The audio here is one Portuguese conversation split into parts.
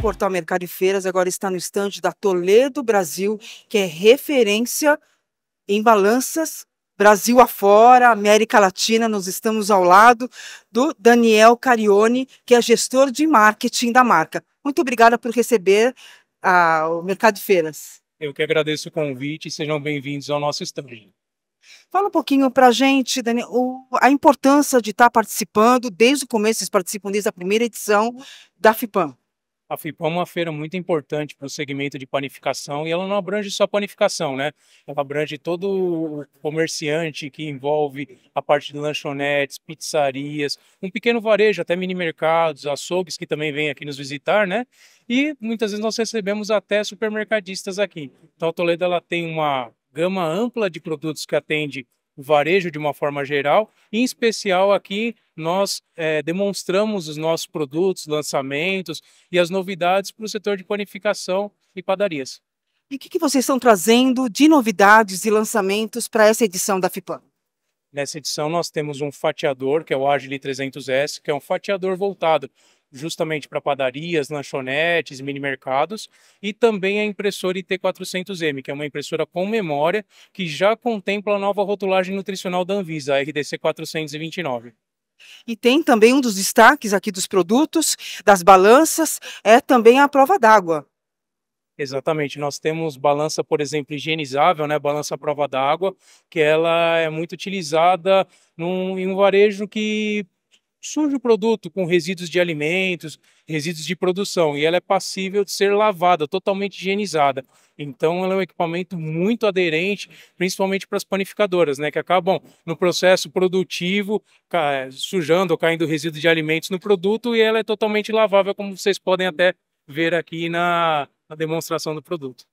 portal Mercado e Feiras agora está no estande da Toledo Brasil, que é referência em balanças Brasil afora, América Latina, nós estamos ao lado do Daniel Carione, que é gestor de marketing da marca. Muito obrigada por receber a, ah, o Mercado de Feiras. Eu que agradeço o convite e sejam bem-vindos ao nosso estande. Fala um pouquinho para a gente, Daniel, a importância de estar tá participando, desde o começo, vocês participam desde a primeira edição da FIPAM. A FIPAM é uma feira muito importante para o segmento de panificação e ela não abrange só panificação, né? Ela abrange todo o comerciante que envolve a parte de lanchonetes, pizzarias, um pequeno varejo, até mini mercados, açougues que também vêm aqui nos visitar, né? E muitas vezes nós recebemos até supermercadistas aqui. Então a Toledo ela tem uma gama ampla de produtos que atende varejo de uma forma geral. Em especial aqui, nós é, demonstramos os nossos produtos, lançamentos e as novidades para o setor de panificação e padarias. E o que, que, vocês estão trazendo de novidades e lançamentos para essa edição da FIPAM? Nessa edição nós temos um fatiador, que é o Agile 300S, que é um fatiador voltado justamente para padarias, lanchonetes, mini mercados, e também a impressora IT400M, que é uma impressora com memória que já contempla a nova rotulagem nutricional da Anvisa, a RDC 429. E tem também um dos destaques aqui dos produtos, das balanças, é também a prova d'água. Exatamente, nós temos balança, por exemplo, higienizável, né, balança à prova d'água, que ela é muito utilizada num, em um varejo que surge o produto com resíduos de alimentos, resíduos de produção, e ela é passível de ser lavada, totalmente higienizada. Então, ela é um equipamento muito aderente, principalmente para as panificadoras, né, que acabam no processo produtivo sujando ou caindo resíduos de alimentos no produto, e ela é totalmente lavável, como vocês podem até ver aqui na, na demonstração do produto.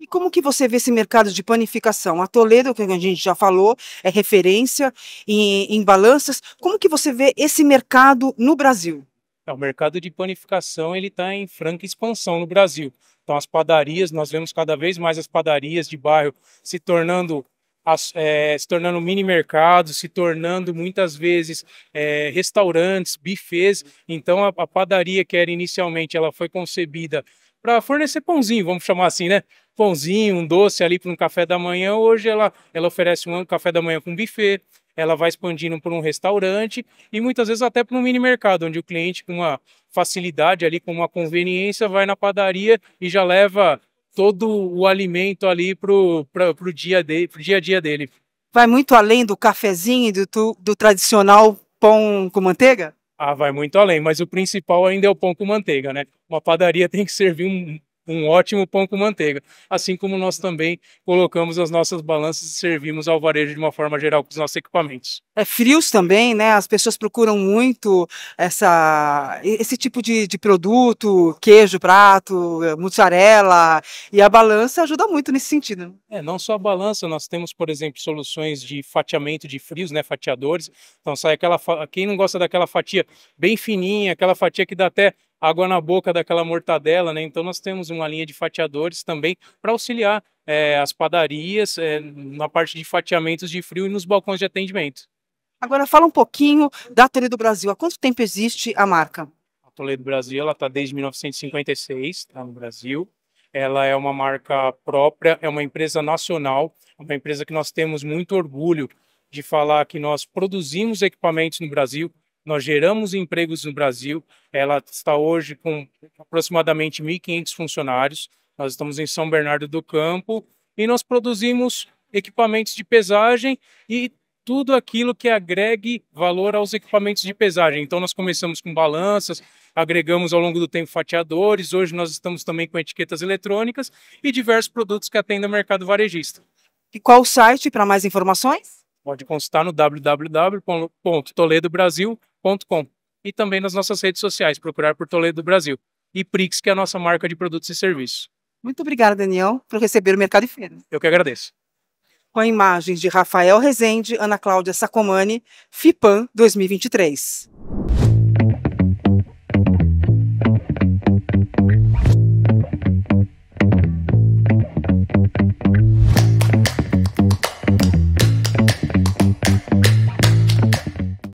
E como que você vê esse mercado de panificação? A Toledo, que a gente já falou, é referência em, em balanças. Como que você vê esse mercado no Brasil? É, o mercado de panificação ele está em franca expansão no Brasil. Então as padarias, nós vemos cada vez mais as padarias de bairro se tornando as, é, se tornando mini mercados, se tornando muitas vezes é, restaurantes, bifes. Então a, a padaria que era inicialmente ela foi concebida para fornecer pãozinho, vamos chamar assim, né? pãozinho, um doce ali para um café da manhã. Hoje ela, ela oferece um café da manhã com buffet, ela vai expandindo para um restaurante e muitas vezes até para um mini mercado, onde o cliente com uma facilidade ali, com uma conveniência, vai na padaria e já leva todo o alimento ali para o dia, de, dia a dia dele. Vai muito além do cafezinho e do, do tradicional pão com manteiga? Ah, vai muito além, mas o principal ainda é o pão com manteiga, né? Uma padaria tem que servir um um ótimo pão com manteiga. Assim como nós também colocamos as nossas balanças e servimos ao varejo de uma forma geral com os nossos equipamentos. É, frios também, né? As pessoas procuram muito essa, esse tipo de, de produto, queijo, prato, eh, mussarela, e a balança ajuda muito nesse sentido. Né? É, não só a balança, nós temos, por exemplo, soluções de fatiamento de frios, né? Fatiadores. Então sai aquela. Quem não gosta daquela fatia bem fininha, aquela fatia que dá até água na boca daquela mortadela, né? Então nós temos uma linha de fatiadores também para auxiliar é, as padarias é, na parte de fatiamentos de frio e nos balcões de atendimento. Agora fala um pouquinho da Toledo Brasil. Há quanto tempo existe a marca? A Toledo Brasil ela está desde 1956, está no Brasil. Ela é uma marca própria, é uma empresa nacional, é uma empresa que nós temos muito orgulho de falar que nós produzimos equipamentos no Brasil, nós geramos empregos no Brasil, ela está hoje com aproximadamente 1.500 funcionários. Nós estamos em São Bernardo do Campo e nós produzimos equipamentos de pesagem e tudo aquilo que agregue valor aos equipamentos de pesagem. Então, nós começamos com balanças, agregamos ao longo do tempo fatiadores, hoje nós estamos também com etiquetas eletrônicas e diversos produtos que atendem ao mercado varejista. E qual o site para mais informações? Pode consultar no www.toledobrasil.com prix.com e também nas nossas redes sociais, procurar por Toledo Brasil e Prix, que é a nossa marca de produtos e serviços. Muito obrigada, Daniel, por receber o Mercado e Feira. Eu que agradeço. Com imagens de Rafael Rezende, Ana Cláudia Sacomani, FIPAM 2023.